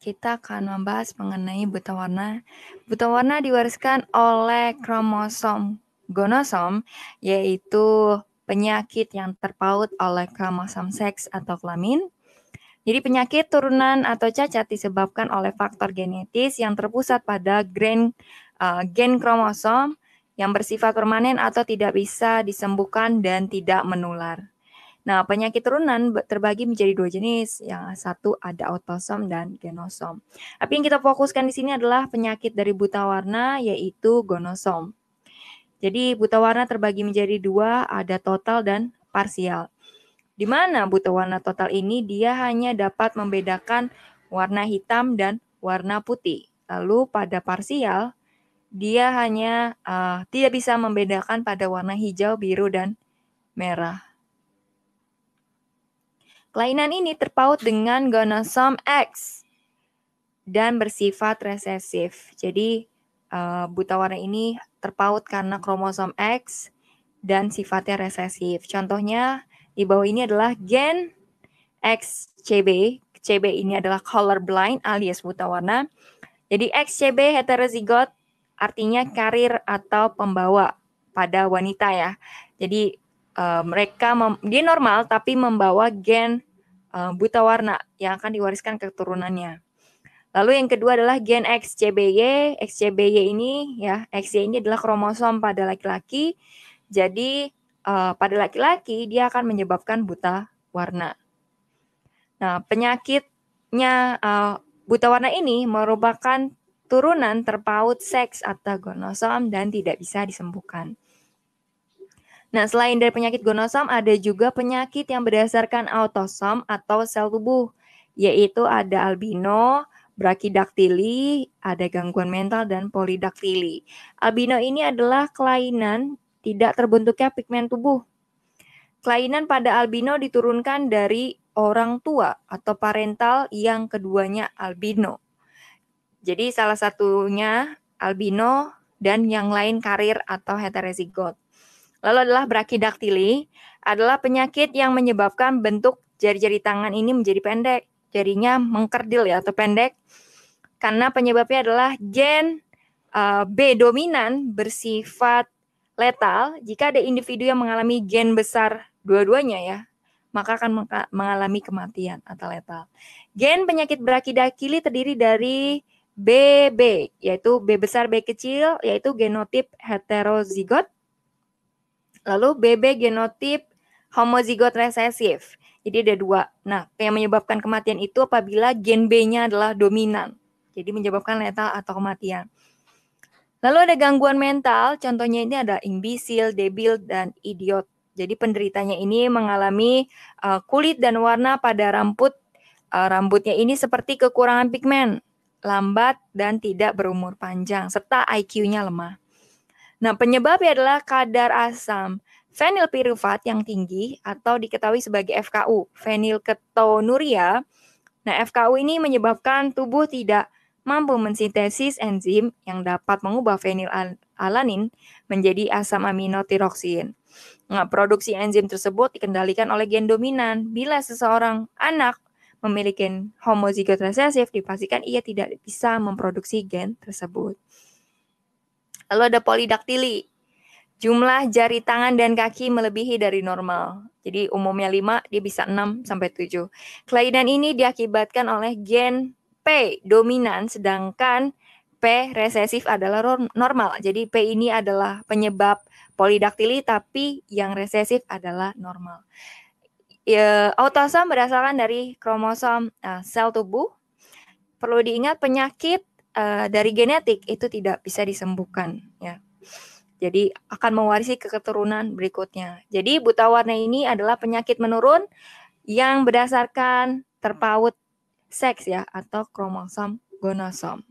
kita akan membahas mengenai buta warna. Buta warna diwariskan oleh kromosom gonosom, yaitu penyakit yang terpaut oleh kromosom seks atau kelamin. Jadi penyakit turunan atau cacat disebabkan oleh faktor genetis yang terpusat pada gen uh, gen kromosom yang bersifat permanen atau tidak bisa disembuhkan dan tidak menular. Nah, penyakit turunan terbagi menjadi dua jenis. Yang satu ada autosom dan genosom. Tapi yang kita fokuskan di sini adalah penyakit dari buta warna yaitu gonosom. Jadi buta warna terbagi menjadi dua, ada total dan parsial. Di mana buta warna total ini dia hanya dapat membedakan warna hitam dan warna putih. Lalu pada parsial dia hanya uh, tidak bisa membedakan pada warna hijau, biru dan merah. Kelainan ini terpaut dengan gonosom X dan bersifat resesif. Jadi uh, buta warna ini terpaut karena kromosom X dan sifatnya resesif. Contohnya di bawah ini adalah gen XCB. CB ini adalah color blind alias buta warna. Jadi XCB heterozigot artinya karir atau pembawa pada wanita ya. Jadi Eh, mereka di normal tapi membawa gen uh, buta warna yang akan diwariskan keturunannya. Lalu yang kedua adalah gen XCBY. XCBY ini ya, XY ini adalah kromosom pada laki-laki. Jadi uh, pada laki-laki dia akan menyebabkan buta warna. Nah, penyakitnya uh, buta warna ini merupakan turunan terpaut seks atau gonosom dan tidak bisa disembuhkan. Nah, selain dari penyakit gonosom, ada juga penyakit yang berdasarkan autosom atau sel tubuh, yaitu ada albino, brachidaktili, ada gangguan mental, dan polidaktili. Albino ini adalah kelainan tidak terbentuknya pigmen tubuh. Kelainan pada albino diturunkan dari orang tua atau parental yang keduanya albino. Jadi salah satunya albino dan yang lain karir atau heterozigot. Lalu adalah brachydactyly adalah penyakit yang menyebabkan bentuk jari-jari tangan ini menjadi pendek, jarinya mengkerdil ya atau pendek. Karena penyebabnya adalah gen uh, B dominan bersifat letal jika ada individu yang mengalami gen besar dua-duanya ya, maka akan mengalami kematian atau letal. Gen penyakit brachydactyly terdiri dari BB, yaitu B besar B kecil, yaitu genotip heterozigot, Lalu BB genotip homozigot resesif. Jadi ada dua. Nah, yang menyebabkan kematian itu apabila gen B-nya adalah dominan. Jadi menyebabkan letal atau kematian. Lalu ada gangguan mental, contohnya ini ada imbisil, debil, dan idiot. Jadi penderitanya ini mengalami uh, kulit dan warna pada rambut. Uh, rambutnya ini seperti kekurangan pigmen, lambat dan tidak berumur panjang, serta IQ-nya lemah. Nah, penyebabnya adalah kadar asam fenilpiruvat yang tinggi atau diketahui sebagai FKU, fenilketonuria. Nah, FKU ini menyebabkan tubuh tidak mampu mensintesis enzim yang dapat mengubah fenilalanin menjadi asam amino tiroksin. Nah, produksi enzim tersebut dikendalikan oleh gen dominan. Bila seseorang anak memiliki homozigot resesif, dipastikan ia tidak bisa memproduksi gen tersebut. Lalu ada polidaktili. Jumlah jari tangan dan kaki melebihi dari normal. Jadi umumnya 5, dia bisa 6 sampai 7. Kelainan ini diakibatkan oleh gen P dominan sedangkan P resesif adalah normal. Jadi P ini adalah penyebab polidaktili tapi yang resesif adalah normal. E, autosom berdasarkan dari kromosom uh, sel tubuh. Perlu diingat penyakit uh, dari genetik itu tidak bisa disembuhkan ya. Jadi akan mewarisi ke keturunan berikutnya. Jadi buta warna ini adalah penyakit menurun yang berdasarkan terpaut seks ya atau kromosom gonosom.